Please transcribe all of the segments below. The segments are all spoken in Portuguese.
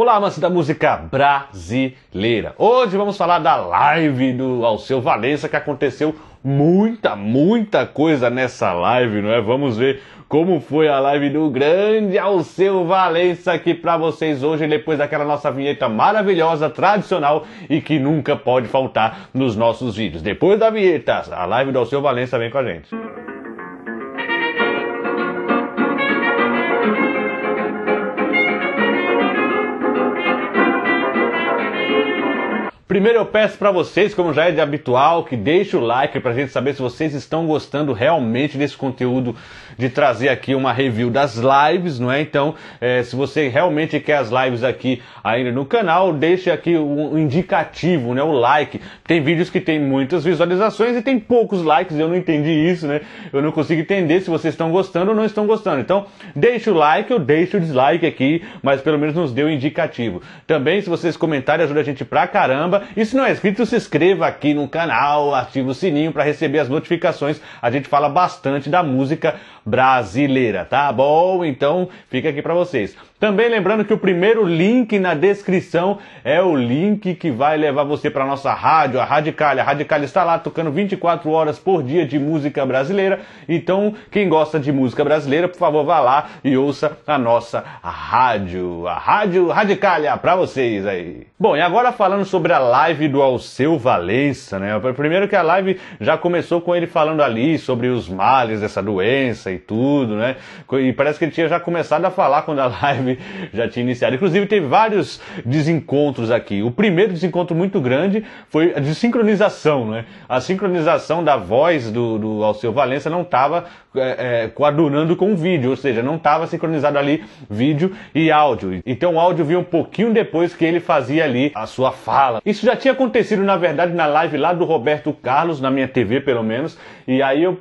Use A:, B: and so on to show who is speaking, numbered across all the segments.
A: Olá, amantes da música brasileira. Hoje vamos falar da live do Alceu Valença que aconteceu muita, muita coisa nessa live, não é? Vamos ver como foi a live do grande Alceu Valença aqui para vocês hoje depois daquela nossa vinheta maravilhosa, tradicional e que nunca pode faltar nos nossos vídeos. Depois da vinheta, a live do Alceu Valença vem com a gente. Música Primeiro eu peço para vocês, como já é de habitual, que deixe o like para a gente saber se vocês estão gostando realmente desse conteúdo de trazer aqui uma review das lives, não é? Então, é, se você realmente quer as lives aqui ainda no canal, deixe aqui o um indicativo, né? O like. Tem vídeos que tem muitas visualizações e tem poucos likes. Eu não entendi isso, né? Eu não consigo entender se vocês estão gostando ou não estão gostando. Então, deixe o like ou deixe o dislike aqui, mas pelo menos nos dê o um indicativo. Também, se vocês comentarem, ajuda a gente pra caramba inscreva. E se não é inscrito, se inscreva aqui no canal, ative o sininho para receber as notificações. A gente fala bastante da música brasileira, tá bom? Então fica aqui para vocês. Também lembrando que o primeiro link na descrição é o link que vai levar você para nossa rádio, a Radicalha. A Radicalha está lá tocando 24 horas por dia de música brasileira. Então, quem gosta de música brasileira, por favor, vá lá e ouça a nossa rádio, a Rádio Radicalha para vocês aí. Bom, e agora falando sobre a live do Alceu Valença, né? Primeiro que a live já começou com ele falando ali sobre os males dessa doença e tudo, né? E parece que ele tinha já começado a falar quando a live já tinha iniciado. Inclusive, teve vários desencontros aqui. O primeiro desencontro muito grande foi a de sincronização, né? A sincronização da voz do, do Alceu Valença não estava é, é, coadunando com o vídeo, ou seja, não estava sincronizado ali vídeo e áudio. Então o áudio vinha um pouquinho depois que ele fazia ali a sua fala. Isso já tinha acontecido, na verdade, na live lá do Roberto Carlos, na minha TV pelo menos, e aí eu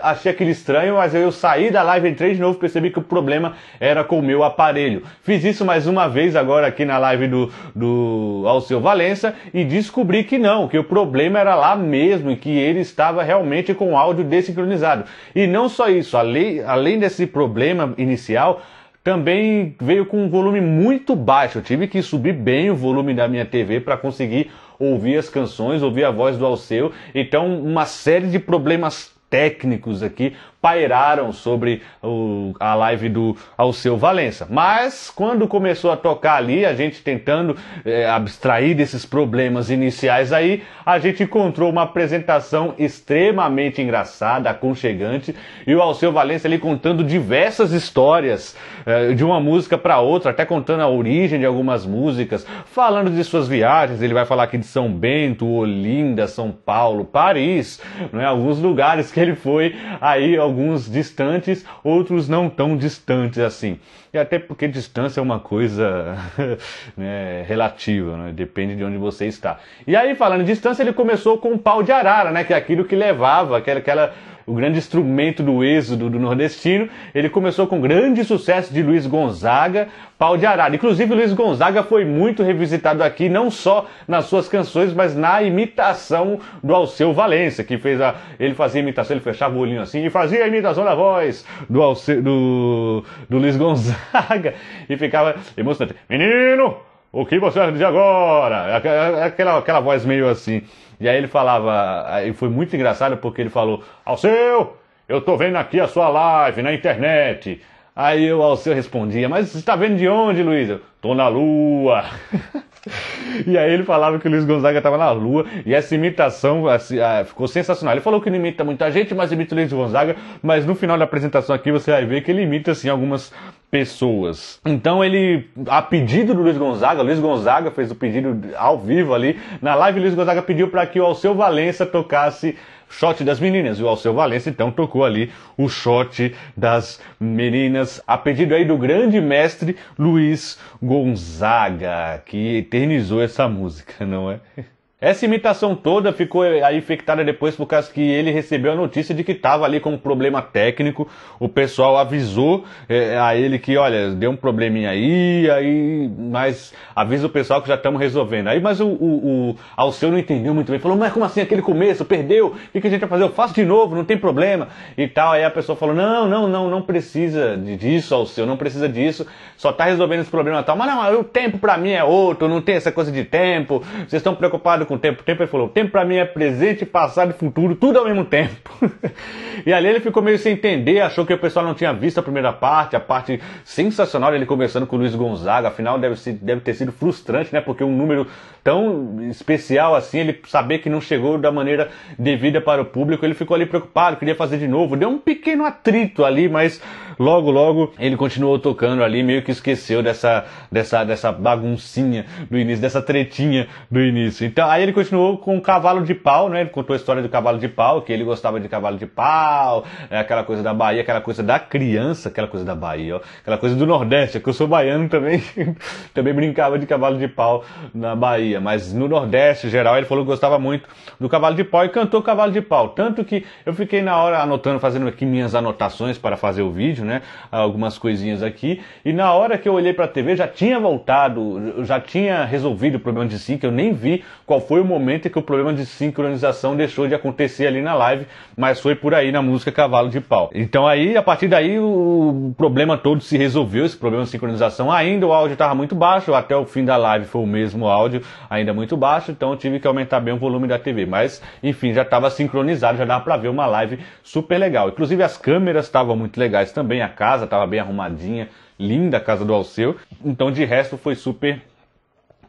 A: achei aquilo estranho, mas eu saí da live, entrei de novo, percebi que o problema era com o meu aparelho. Fiz isso mais uma vez agora aqui na live do, do Alceu Valença e descobri que não, que o problema era lá mesmo e que ele estava realmente com o áudio desincronizado. E não só isso, além, além desse problema inicial, também veio com um volume muito baixo. Eu tive que subir bem o volume da minha TV para conseguir ouvir as canções, ouvir a voz do Alceu. Então, uma série de problemas técnicos aqui pairaram sobre o, a live do Alceu Valença. Mas quando começou a tocar ali, a gente tentando é, abstrair desses problemas iniciais aí, a gente encontrou uma apresentação extremamente engraçada, aconchegante, e o Alceu Valença ali contando diversas histórias é, de uma música para outra, até contando a origem de algumas músicas, falando de suas viagens, ele vai falar aqui de São Bento, Olinda, São Paulo, Paris, né, alguns lugares que ele foi aí alguns distantes, outros não tão distantes assim. E até porque distância é uma coisa né, relativa, né? depende de onde você está. E aí, falando em distância, ele começou com o pau de arara, né? que é aquilo que levava, aquela, aquela o grande instrumento do êxodo do nordestino. Ele começou com grande sucesso de Luiz Gonzaga, Pau de Arara. Inclusive, Luiz Gonzaga foi muito revisitado aqui, não só nas suas canções, mas na imitação do Alceu Valença, que fez a. Ele fazia imitação, ele fechava o olhinho assim e fazia a imitação da voz do, Alceu, do, do Luiz Gonzaga e ficava emocionante. Menino! O que você vai dizer agora? Aquela, aquela voz meio assim. E aí ele falava, e foi muito engraçado porque ele falou: Alceu, eu tô vendo aqui a sua live na internet. Aí o Alceu respondia: Mas você está vendo de onde, Luiz? Eu, tô na lua. E aí ele falava que o Luiz Gonzaga estava na lua e essa imitação assim, ah, ficou sensacional. Ele falou que não imita muita gente, mas imita o Luiz Gonzaga, mas no final da apresentação aqui você vai ver que ele imita assim algumas pessoas. Então ele, a pedido do Luiz Gonzaga, Luiz Gonzaga fez o pedido ao vivo ali na live, Luiz Gonzaga pediu para que o Alceu Valença tocasse shot das meninas. E o Alceu Valença então tocou ali o shot das meninas, a pedido aí do grande mestre Luiz Gonzaga, que eternizou essa música, não é? Essa imitação toda ficou eh, aí infectada depois por causa que ele recebeu a notícia de que estava ali com um problema técnico. O pessoal avisou é, a ele que, olha, deu um probleminha aí, aí, mas avisa o pessoal que já estamos resolvendo. Aí, mas o, o, o Alceu não entendeu muito bem. Falou, mas como assim aquele começo? Perdeu? O que, a gente vai fazer? Eu faço de novo, não tem problema e tal. Aí a pessoa falou, não, não, não, não precisa disso, Alceu, não precisa disso. Só está resolvendo esse problema e tal. Mas não, o tempo para mim é outro, não tem essa coisa de tempo. Vocês estão preocupados com o tempo. O tempo ele falou: o tempo para mim é presente, passado e futuro, tudo ao mesmo tempo. e ali ele ficou meio sem entender, achou que o pessoal não tinha visto a primeira parte, a parte sensacional ele conversando com o Luiz Gonzaga. Afinal, deve, ser, deve ter sido frustrante, né? Porque um número tão especial assim, ele saber que não chegou da maneira devida para o público, ele ficou ali preocupado, queria fazer de novo. Deu um pequeno atrito ali, mas logo, logo ele continuou tocando ali, meio que esqueceu dessa, dessa, dessa baguncinha do início, dessa tretinha do início. Então, aí Aí ele continuou com o cavalo de pau, né? Ele contou a história do cavalo de pau, que ele gostava de cavalo de pau, né? aquela coisa da Bahia, aquela coisa da criança, aquela coisa da Bahia, ó, aquela coisa do Nordeste, é que eu sou baiano também, também brincava de cavalo de pau na Bahia, mas no Nordeste geral ele falou que gostava muito do cavalo de pau e cantou cavalo de pau, tanto que eu fiquei na hora anotando, fazendo aqui minhas anotações para fazer o vídeo, né? Algumas coisinhas aqui, e na hora que eu olhei para a TV já tinha voltado, já tinha resolvido o problema de si, que eu nem vi qual foi o momento em que o problema de sincronização deixou de acontecer ali na live, mas foi por aí na música Cavalo de Pau. Então aí, a partir daí, o problema todo se resolveu, esse problema de sincronização. Ainda o áudio estava muito baixo, até o fim da live foi o mesmo áudio, ainda muito baixo, então eu tive que aumentar bem o volume da TV. Mas, enfim, já estava sincronizado, já dava para ver uma live super legal. Inclusive as câmeras estavam muito legais também, a casa estava bem arrumadinha, linda a casa do Alceu. Então, de resto, foi super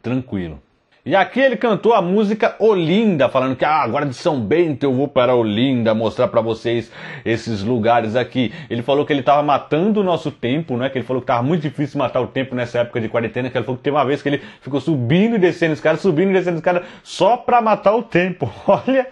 A: tranquilo. E aqui ele cantou a música Olinda, falando que ah, agora de São Bento eu vou para Olinda mostrar para vocês esses lugares aqui. Ele falou que ele estava matando o nosso tempo, né? Que ele falou que estava muito difícil matar o tempo nessa época de quarentena, que ele falou que teve uma vez que ele ficou subindo e descendo escada, subindo e descendo escada só para matar o tempo. Olha,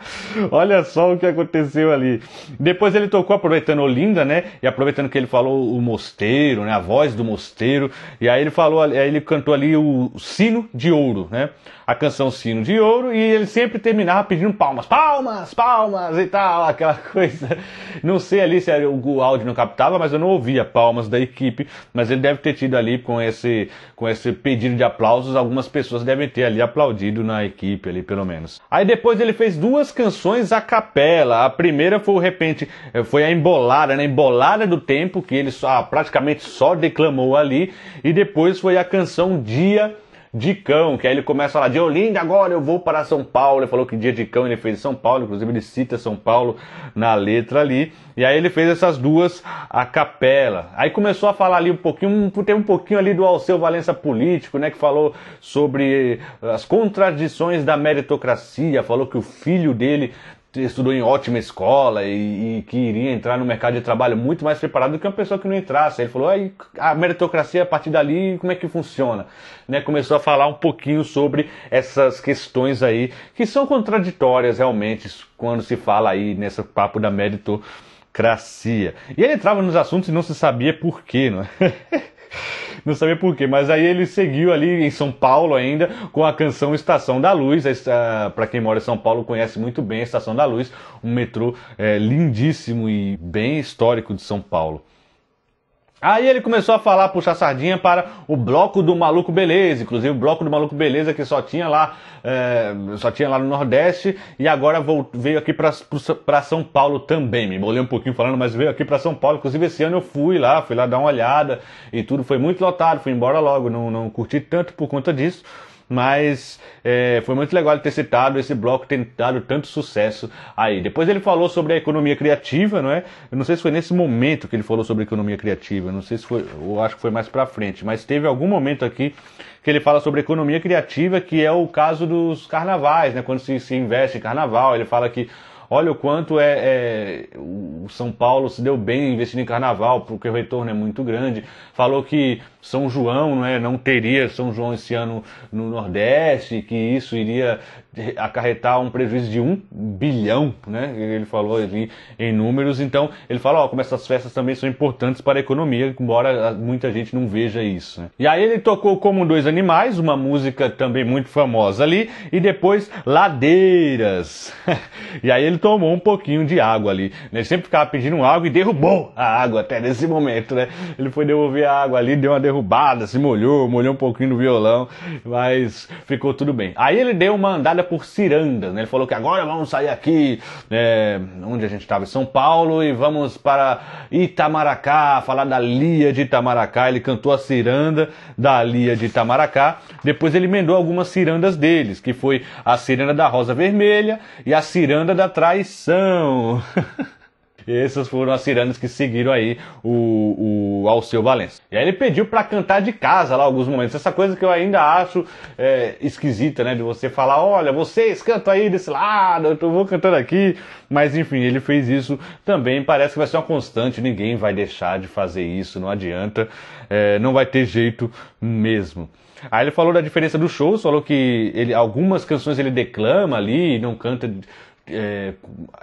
A: olha só o que aconteceu ali. Depois ele tocou aproveitando Olinda, né? E aproveitando que ele falou o mosteiro, né? A voz do mosteiro. E aí ele falou, aí ele cantou ali o sino de ouro, né? a canção Sino de Ouro e ele sempre terminava pedindo palmas, palmas, palmas e tal, aquela coisa. Não sei ali se o áudio não captava, mas eu não ouvia palmas da equipe, mas ele deve ter tido ali com esse com esse pedido de aplausos, algumas pessoas devem ter ali aplaudido na equipe ali pelo menos. Aí depois ele fez duas canções a capela. A primeira foi o repente, foi a embolada, né? Embolada do tempo que ele só praticamente só declamou ali e depois foi a canção Dia de cão que aí ele começa a falar de Olinda, agora eu vou para São Paulo. Ele falou que dia de cão ele fez em São Paulo, inclusive ele cita São Paulo na letra ali. E aí ele fez essas duas a capela. Aí começou a falar ali um pouquinho, tem um pouquinho ali do Alceu Valença político, né, que falou sobre as contradições da meritocracia, falou que o filho dele estudou em ótima escola e, e, que iria entrar no mercado de trabalho muito mais preparado do que uma pessoa que não entrasse. Ele falou, aí a meritocracia a partir dali, como é que funciona? Né? Começou a falar um pouquinho sobre essas questões aí, que são contraditórias realmente quando se fala aí nesse papo da meritocracia. E ele entrava nos assuntos e não se sabia porquê, não é? não sabia porquê. Mas aí ele seguiu ali em São Paulo ainda com a canção Estação da Luz. Para quem mora em São Paulo conhece muito bem a Estação da Luz, um metrô é, lindíssimo e bem histórico de São Paulo. Aí ele começou a falar, puxar sardinha para o bloco do Maluco Beleza, inclusive o bloco do Maluco Beleza que só tinha lá, é, só tinha lá no Nordeste e agora vou, veio aqui para São Paulo também. Me molhei um pouquinho falando, mas veio aqui para São Paulo. Inclusive esse ano eu fui lá, fui lá dar uma olhada e tudo foi muito lotado, fui embora logo, não, não curti tanto por conta disso mas é, foi muito legal ele ter citado esse bloco ter dado tanto sucesso aí. Depois ele falou sobre a economia criativa, não é? Eu não sei se foi nesse momento que ele falou sobre economia criativa, não sei se foi, eu acho que foi mais para frente, mas teve algum momento aqui que ele fala sobre economia criativa, que é o caso dos carnavais, né? Quando se, se investe em carnaval, ele fala que Olha o quanto é, é o São Paulo se deu bem investindo em carnaval, porque o retorno é muito grande. Falou que são João não, é, não teria São João esse ano no Nordeste, que isso iria acarretar um prejuízo de um bilhão, né? Ele falou ali em números. Então, ele fala, ó, como essas festas também são importantes para a economia, embora muita gente não veja isso. Né? E aí ele tocou Como Dois Animais, uma música também muito famosa ali, e depois Ladeiras. e aí ele tomou um pouquinho de água ali. Né? Ele sempre ficava pedindo água e derrubou a água até nesse momento, né? Ele foi devolver a água ali, deu uma derrubada, se molhou, molhou um pouquinho no violão, mas ficou tudo bem. Aí ele deu uma andada por cirandas. Né? Ele falou que agora vamos sair aqui, é, onde a gente estava, em São Paulo, e vamos para Itamaracá, falar da Lia de Itamaracá. Ele cantou a ciranda da Lia de Itamaracá. Depois ele emendou algumas cirandas deles, que foi a ciranda da Rosa Vermelha e a ciranda da Traição. E essas foram as ciranas que seguiram aí o, o Alceu Valença. E aí ele pediu para cantar de casa lá alguns momentos. Essa coisa que eu ainda acho é, esquisita, né? De você falar, olha, vocês cantam aí desse lado, eu vou cantando aqui. Mas enfim, ele fez isso também. Parece que vai ser uma constante, ninguém vai deixar de fazer isso, não adianta. É, não vai ter jeito mesmo. Aí ele falou da diferença do show, falou que ele, algumas canções ele declama ali, não canta é,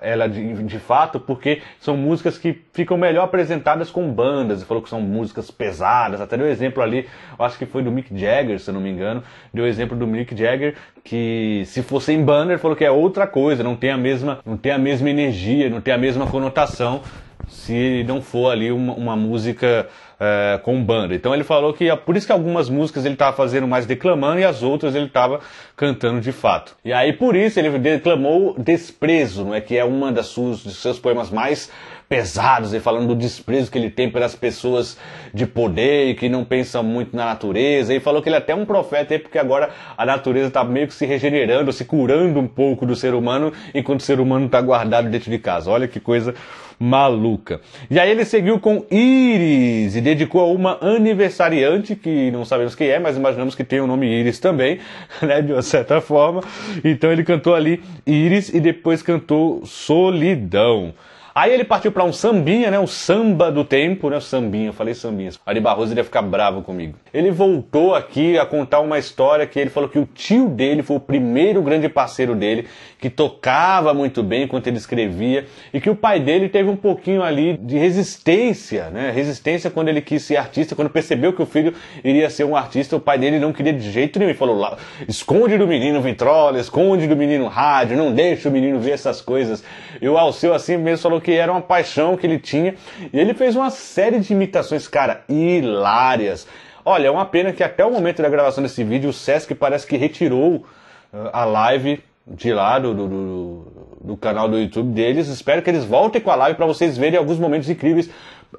A: ela de, de, fato, porque são músicas que ficam melhor apresentadas com bandas. Ele falou que são músicas pesadas, até deu exemplo ali, acho que foi do Mick Jagger, se eu não me engano, deu exemplo do Mick Jagger, que se fosse em banner falou que é outra coisa, não tem a mesma, não tem a mesma energia, não tem a mesma conotação se não for ali uma, uma música é, com banda. Então ele falou que é por isso que algumas músicas ele estava fazendo mais declamando e as outras ele estava cantando de fato. E aí por isso ele declamou Desprezo, não é que é uma das suas, dos seus poemas mais pesados e falando do desprezo que ele tem pelas pessoas de poder e que não pensam muito na natureza. E falou que ele é até um profeta aí, é porque agora a natureza está meio que se regenerando, se curando um pouco do ser humano, enquanto o ser humano está guardado dentro de casa. Olha que coisa maluca. E aí ele seguiu com Iris e dedicou a uma aniversariante, que não sabemos quem é, mas imaginamos que tem o nome Iris também, né, de uma certa forma. Então ele cantou ali Iris e depois cantou Solidão. Aí ele partiu para um sambinha, né? Um samba do tempo, né? Sambinha, eu falei sambinha. Ari Barroso ia ficar bravo comigo. Ele voltou aqui a contar uma história que ele falou que o tio dele foi o primeiro grande parceiro dele, que tocava muito bem enquanto ele escrevia, e que o pai dele teve um pouquinho ali de resistência, né? Resistência quando ele quis ser artista, quando percebeu que o filho iria ser um artista, o pai dele não queria de jeito nenhum. Ele falou lá, esconde do menino vitrola, esconde do menino rádio, não deixa o menino ver essas coisas. E o Alceu assim mesmo falou que porque era uma paixão que ele tinha. E ele fez uma série de imitações, cara, hilárias. Olha, é uma pena que até o momento da gravação desse vídeo, o Sesc parece que retirou ah, a live de lá do, do, do, do canal do YouTube deles. Espero que eles voltem com a live para vocês verem alguns momentos incríveis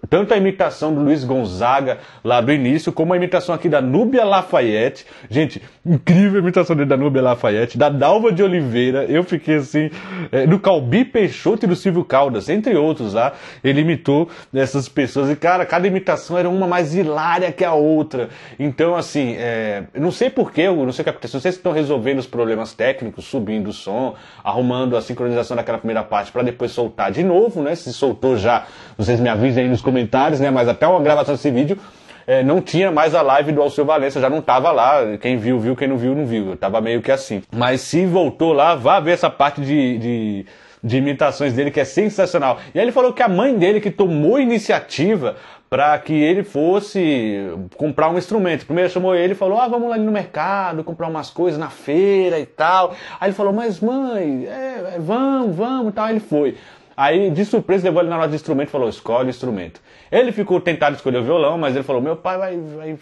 A: tanto a imitação do Luiz Gonzaga lá do início, como a imitação aqui da Núbia Lafayette. Gente, incrível a imitação dele da Núbia Lafayette, da Dalva de Oliveira. Eu fiquei assim, é, do Calbi Peixoto e do Silvio Caldas, entre outros lá. Tá? Ele imitou essas pessoas e, cara, cada imitação era uma mais hilária que a outra. Então, assim, é, não sei porquê, não sei o que aconteceu. Não sei se estão resolvendo os problemas técnicos, subindo o som, arrumando a sincronização daquela primeira parte para depois soltar de novo, né? Se soltou já, vocês me avisem aí nos comentários, né? Mas até uma gravação desse vídeo é, não tinha mais a live do Alceu Valença, já não tava lá. Quem viu, viu, quem não viu, não viu. Eu tava meio que assim. Mas se voltou lá, vá ver essa parte de, de, de imitações dele, que é sensacional. E aí ele falou que a mãe dele que tomou iniciativa para que ele fosse comprar um instrumento. Primeiro chamou ele e falou: Ah, vamos lá no mercado comprar umas coisas na feira e tal. Aí ele falou: Mas mãe, é, é vamos, vamos e tal. Aí ele foi. Aí, de surpresa, levou ele na loja de instrumento e falou: escolhe o instrumento. Ele ficou tentado escolher o violão, mas ele falou: meu pai vai, vai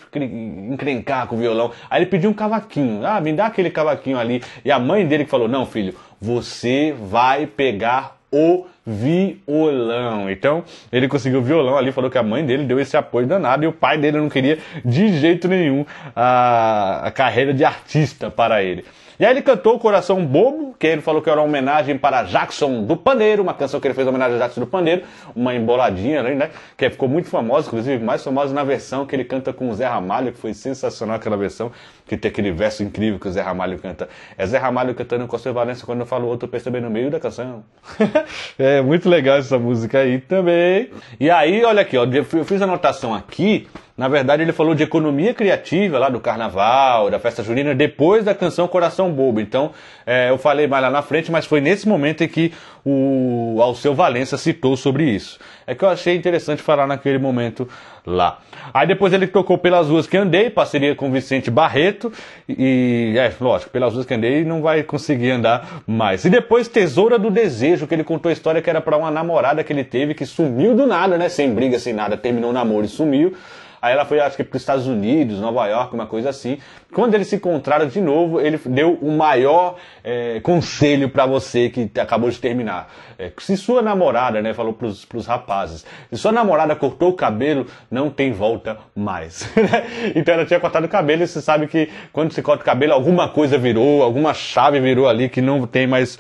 A: encrencar com o violão. Aí ele pediu um cavaquinho. Ah, me dá aquele cavaquinho ali. E a mãe dele que falou: não, filho, você vai pegar o violão. Então, ele conseguiu o violão ali, falou que a mãe dele deu esse apoio danado e o pai dele não queria de jeito nenhum a, a carreira de artista para ele. E aí ele cantou o Coração Bobo, que ele falou que era uma homenagem para Jackson do Pandeiro, uma canção que ele fez homenagem a Jackson do Pandeiro, uma emboladinha ali, né? Que é, ficou muito famosa, inclusive mais famosa na versão que ele canta com o Zé Ramalho, que foi sensacional aquela versão, que tem aquele verso incrível que o Zé Ramalho canta. É Zé Ramalho cantando com a Valença quando eu falo outro perceber no meio da canção. é muito legal essa música aí também. E aí, olha aqui, ó, eu fiz anotação aqui na verdade, ele falou de economia criativa lá do carnaval, da festa junina, depois da canção Coração Bobo. Então, é, eu falei mais lá na frente, mas foi nesse momento em que o Alceu Valença citou sobre isso. É que eu achei interessante falar naquele momento lá. Aí depois ele tocou Pelas Ruas Que Andei, parceria com Vicente Barreto, e é lógico, Pelas Ruas Que Andei não vai conseguir andar mais. E depois Tesoura do Desejo, que ele contou a história que era para uma namorada que ele teve que sumiu do nada, né? Sem briga, sem nada, terminou o namoro e sumiu. Aí ela foi, acho que, para os Estados Unidos, Nova York, uma coisa assim. Quando eles se encontraram de novo, ele deu o maior é, conselho para você que acabou de terminar. É, se sua namorada, né, falou para os rapazes, se sua namorada cortou o cabelo, não tem volta mais. Né? então ela tinha cortado o cabelo e você sabe que quando se corta o cabelo, alguma coisa virou, alguma chave virou ali que não tem mais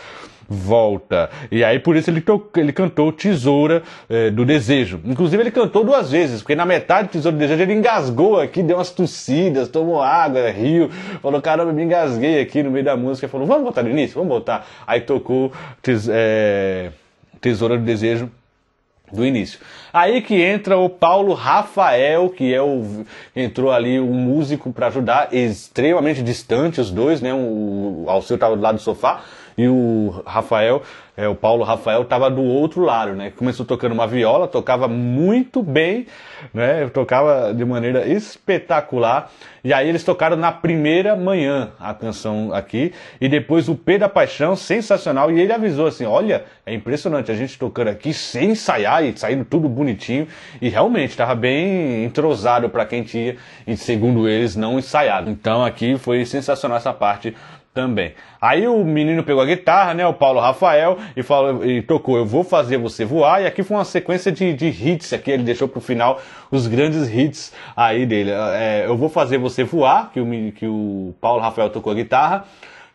A: volta. E aí por isso ele, tocou, ele cantou Tesoura eh, do Desejo. Inclusive ele cantou duas vezes, porque na metade do Tesoura do Desejo ele engasgou aqui, deu umas tossidas, tomou água, riu, falou: caramba, me engasguei aqui no meio da música. Falou: vamos botar no início? Vamos botar. Aí tocou tes, eh, Tesoura do Desejo do início. Aí que entra o Paulo Rafael, que é o entrou ali um músico para ajudar, extremamente distante os dois, né? O, o Alceu estava do lado do sofá, e o Rafael, é, o Paulo Rafael, estava do outro lado, né? Começou tocando uma viola, tocava muito bem, né? Tocava de maneira espetacular. E aí eles tocaram na primeira manhã a canção aqui e depois o P da Paixão, sensacional. E ele avisou assim: olha, é impressionante a gente tocando aqui sem ensaiar e saindo tudo bonitinho. E realmente estava bem entrosado para quem tinha, e segundo eles, não ensaiado. Então aqui foi sensacional essa parte também. Aí o menino pegou a guitarra, né, o Paulo Rafael, e, falou, e tocou Eu Vou Fazer Você Voar, e aqui foi uma sequência de, de hits aqui, ele deixou pro final os grandes hits aí dele. É, Eu Vou Fazer Você Voar, que o, que o Paulo Rafael tocou a guitarra,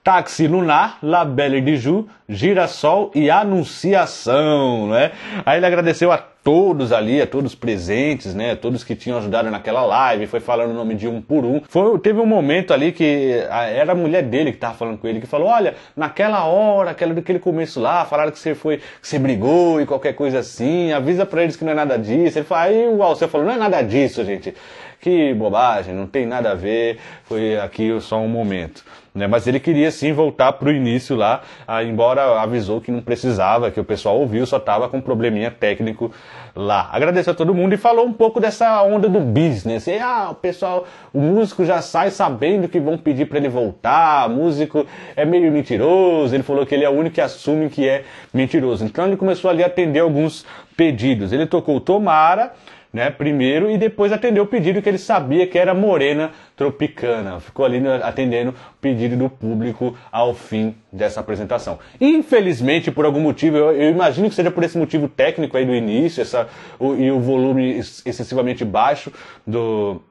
A: Táxi Lunar, La Belle de Ju, Girassol e Anunciação, né? Aí ele agradeceu a todos ali, a todos presentes, né? Todos que tinham ajudado naquela live, foi falando o nome de um por um. Foi, teve um momento ali que a, era a mulher dele que estava falando com ele, que falou: Olha, naquela hora, aquela, daquele começo lá, falaram que você foi, que você brigou e qualquer coisa assim, avisa pra eles que não é nada disso. Ele falou, aí o Alceu falou: Não é nada disso, gente. Que bobagem, não tem nada a ver, foi aqui só um momento né? Mas ele queria sim voltar para o início lá, ah, embora avisou que não precisava, que o pessoal ouviu, só estava com um probleminha técnico lá. Agradeceu a todo mundo e falou um pouco dessa onda do business. E, ah, o pessoal, o músico já sai sabendo que vão pedir para ele voltar, o músico é meio mentiroso. Ele falou que ele é o único que assume que é mentiroso. Então ele começou ali a atender alguns pedidos. Ele tocou Tomara, né, primeiro e depois atendeu o pedido que ele sabia que era Morena Tropicana. Ficou ali né, atendendo o pedido do público ao fim dessa apresentação. Infelizmente, por algum motivo, eu, eu imagino que seja por esse motivo técnico aí do início, essa, o, e o volume excessivamente baixo do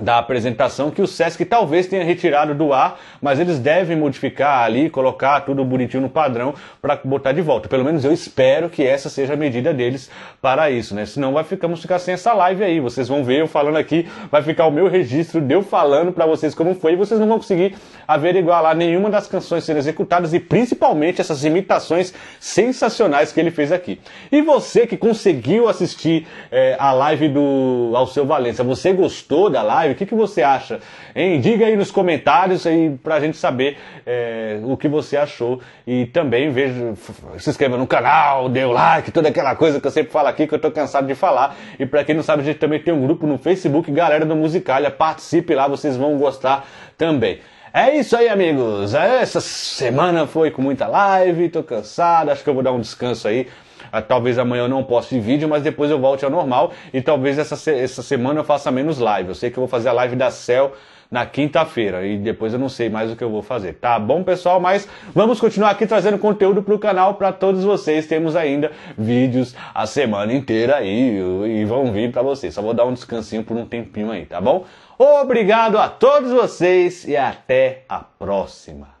A: da apresentação que o SESC talvez tenha retirado do ar, mas eles devem modificar ali, colocar tudo bonitinho no padrão para botar de volta. Pelo menos eu espero que essa seja a medida deles para isso, né? Senão vai ficar, ficar sem essa live aí. Vocês vão ver eu falando aqui, vai ficar o meu registro de eu falando para vocês como foi e vocês não vão conseguir averiguar lá nenhuma das canções sendo executadas e principalmente essas imitações sensacionais que ele fez aqui. E você que conseguiu assistir é, a live do Alceu Valença, você gostou da live? o que, que você acha? Hein? Diga aí nos comentários aí pra gente saber é, o que você achou. E também veja, se inscreva no canal, dê o like, toda aquela coisa que eu sempre falo aqui, que eu tô cansado de falar. E pra quem não sabe, a gente também tem um grupo no Facebook, Galera do Musicalha. Participe lá, vocês vão gostar também. É isso aí, amigos. Essa semana foi com muita live, tô cansado, acho que eu vou dar um descanso aí. Ah, talvez amanhã eu não poste vídeo, mas depois eu volte ao normal e talvez essa, essa semana eu faça menos live. Eu sei que eu vou fazer a live da Cell na quinta-feira e depois eu não sei mais o que eu vou fazer, tá bom, pessoal? Mas vamos continuar aqui trazendo conteúdo para o canal para todos vocês. Temos ainda vídeos a semana inteira aí e vão vir para vocês. Só vou dar um descansinho por um tempinho aí, tá bom? Obrigado a todos vocês e até a próxima.